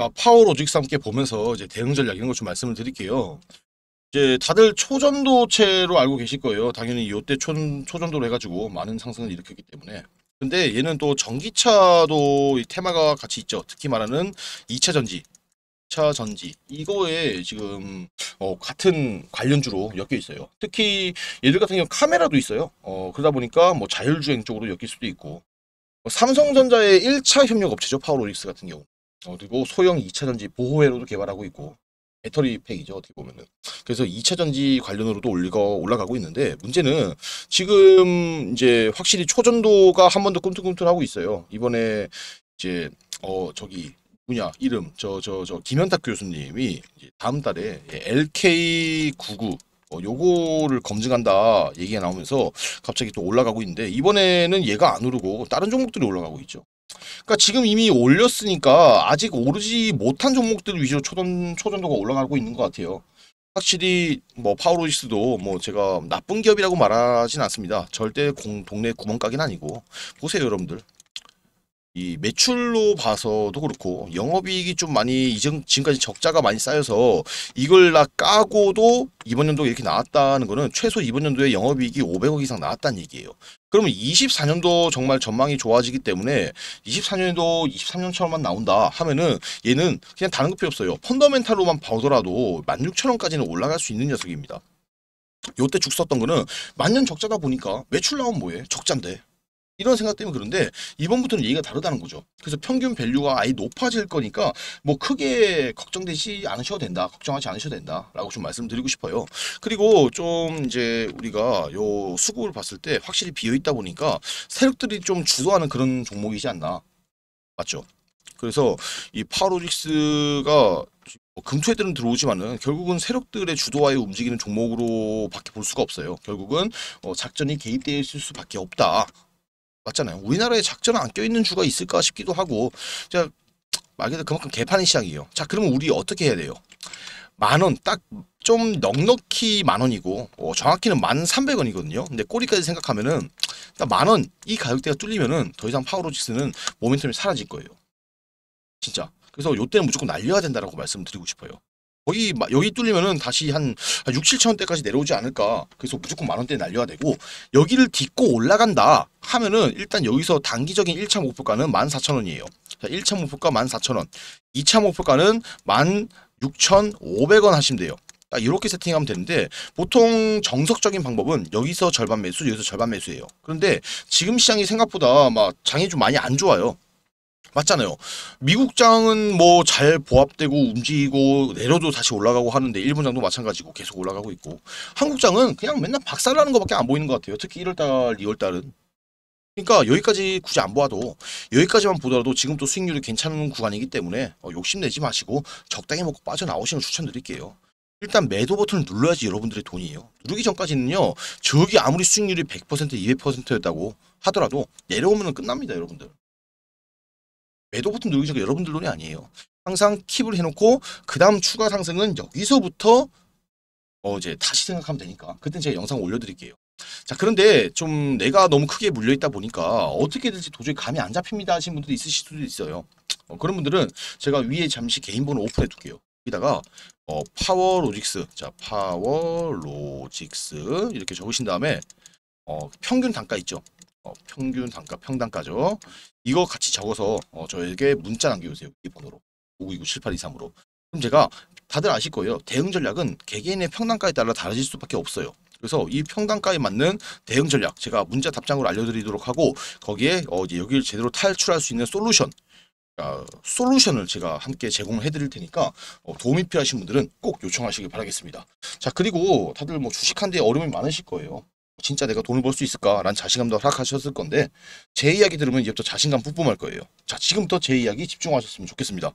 아, 파워로 직삼게 보면서 이제 대응 전략 이런 것 좀 말씀을 드릴게요. 이제 다들 초전도체로 알고 계실 거예요. 당연히 이때 초전도로 해가지고 많은 상승을 일으켰기 때문에. 근데 얘는 또 전기차도 테마가 같이 있죠. 특히 말하는 2차 전지, 2차 전지 이거에 지금 어, 같은 관련주로 엮여 있어요. 특히 얘들 같은 경우 카메라도 있어요. 어, 그러다 보니까 뭐 자율주행 쪽으로 엮일 수도 있고 삼성전자의 1차 협력 업체죠. 파워로직스 같은 경우. 어, 그리고 소형 2차 전지 보호회로도 개발하고 있고 배터리 팩이죠 어떻게 보면은 그래서 2차 전지 관련으로도 올리고 올라가고 있는데 문제는 지금 이제 확실히 초전도가 한 번 더 꿈틀꿈틀하고 있어요 이번에 이제 어 저기 뭐냐 이름 저 저 저 김현탁 교수님이 이제 다음 달에 LK99 예, 어, 요거를 검증한다 얘기가 나오면서 갑자기 또 올라가고 있는데 이번에는 얘가 안 오르고 다른 종목들이 올라가고 있죠. 그러니까 지금 이미 올렸으니까 아직 오르지 못한 종목들 위주로 초전 초전도가 올라가고 있는 것 같아요. 확실히 뭐 파워로이스도 뭐 제가 나쁜 기업이라고 말하진 않습니다. 절대 공, 동네 구멍가게는 아니고 보세요 여러분들. 이 매출로 봐서도 그렇고 영업이익이 좀 많이 이전 지금까지 적자가 많이 쌓여서 이걸 나 까고도 이번 연도에 이렇게 나왔다는 거는 최소 이번 연도에 영업이익이 500억 이상 나왔다는 얘기예요. 그러면 24년도 정말 전망이 좋아지기 때문에 24년도 23년처럼만 나온다 하면은 얘는 그냥 다른 거 필요 없어요. 펀더멘탈로만 보더라도 16,000원까지는 올라갈 수 있는 녀석입니다. 요때 죽 썼던 거는 만년 적자다 보니까 매출 나오면 뭐해? 적자인데. 이런 생각 때문에 그런데 이번부터는 얘기가 다르다는 거죠. 그래서 평균 밸류가 아예 높아질 거니까 뭐 크게 걱정되지 않으셔도 된다. 걱정하지 않으셔도 된다. 라고 좀 말씀드리고 싶어요. 그리고 좀 이제 우리가 요 수급을 봤을 때 확실히 비어있다 보니까 세력들이 좀 주도하는 그런 종목이지 않나. 맞죠? 그래서 이파로직스가 뭐 금토에들은 들어오지만은 결국은 세력들의 주도하에 움직이는 종목으로밖에 볼 수가 없어요. 결국은 어 작전이 개입되어 있을 수밖에 없다. 맞잖아요. 우리나라에 작전안 껴있는 주가 있을까 싶기도 하고 말 그대로 그만큼 개판의 시작이에요. 자 그러면 우리 어떻게 해야 돼요? 만원딱 좀 넉넉히 만 원이고 어, 정확히는 만 삼백 원이거든요. 근데 꼬리까지 생각하면은 만 원 이 가격대가 뚫리면은 더 이상 파워로직스는 모멘텀이 사라질 거예요. 진짜. 그래서 요때는 무조건 날려야 된다라고 말씀드리고 싶어요. 거의 여기 뚫리면은 다시 한 6, 7천 원대까지 내려오지 않을까. 그래서 무조건 만 원대 날려야 되고 여기를 딛고 올라간다 하면은 일단 여기서 단기적인 1차 목표가는 14,000원이에요. 1차 목표가 14,000원. 2차 목표가는 16,500원 하시면 돼요. 이렇게 세팅하면 되는데 보통 정석적인 방법은 여기서 절반 매수, 여기서 절반 매수예요. 그런데 지금 시장이 생각보다 막 장이 좀 많이 안 좋아요. 맞잖아요. 미국장은 뭐 잘 보합되고 움직이고 내려도 다시 올라가고 하는데 일본장도 마찬가지고 계속 올라가고 있고 한국장은 그냥 맨날 박살나는 것밖에 안 보이는 것 같아요. 특히 1월달, 2월달은. 그러니까 여기까지 굳이 안 보아도 여기까지만 보더라도 지금 도 수익률이 괜찮은 구간이기 때문에 어, 욕심내지 마시고 적당히 먹고 빠져나오시는 추천드릴게요. 일단 매도 버튼을 눌러야지 여러분들의 돈이에요. 누르기 전까지는요. 저기 아무리 수익률이 100% 200%였다고 하더라도 내려오면 끝납니다. 여러분들. 매도 버튼 누르기 전에 여러분들 돈이 아니에요. 항상 킵을 해놓고 그 다음 추가 상승은 여기서부터 어 이제 다시 생각하면 되니까 그때 제가 영상 올려드릴게요. 자 그런데 좀 내가 너무 크게 물려있다 보니까 어떻게 될지 도저히 감이 안 잡힙니다 하신 분들이 있으실 수도 있어요. 어, 그런 분들은 제가 위에 잠시 개인번호 오픈해둘게요. 여기다가 어, 파워로직스 자 파워로직스 이렇게 적으신 다음에 어, 평균 단가 있죠. 어, 평균 단가 평단가죠. 이거 같이 적어서 어, 저에게 문자 남겨주세요. 이 번호로 5 2 9 7 8 2 3으로 그럼 제가 다들 아실 거예요. 대응 전략은 개개인의 평단가에 따라 달라질 수밖에 없어요. 그래서 이 평단가에 맞는 대응 전략 제가 문자 답장으로 알려드리도록 하고 거기에 어, 이제 여기를 제대로 탈출할 수 있는 솔루션 어, 솔루션을 제가 함께 제공을 해드릴 테니까 어, 도움이 필요하신 분들은 꼭 요청하시길 바라겠습니다. 자 그리고 다들 뭐 주식한데 어려움이 많으실 거예요. 진짜 내가 돈을 벌 수 있을까라는 자신감도 허락하셨을 건데 제 이야기 들으면 이제부터 자신감 뿜뿜할 거예요. 자 지금부터 제 이야기 집중하셨으면 좋겠습니다.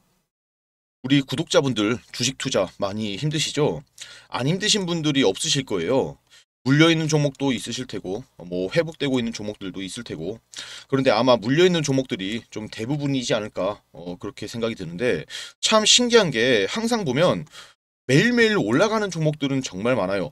우리 구독자분들 주식 투자 많이 힘드시죠? 안 힘드신 분들이 없으실 거예요. 물려있는 종목도 있으실 테고 뭐 회복되고 있는 종목들도 있을 테고 그런데 아마 물려있는 종목들이 좀 대부분이지 않을까 어, 그렇게 생각이 드는데 참 신기한 게 항상 보면 매일매일 올라가는 종목들은 정말 많아요.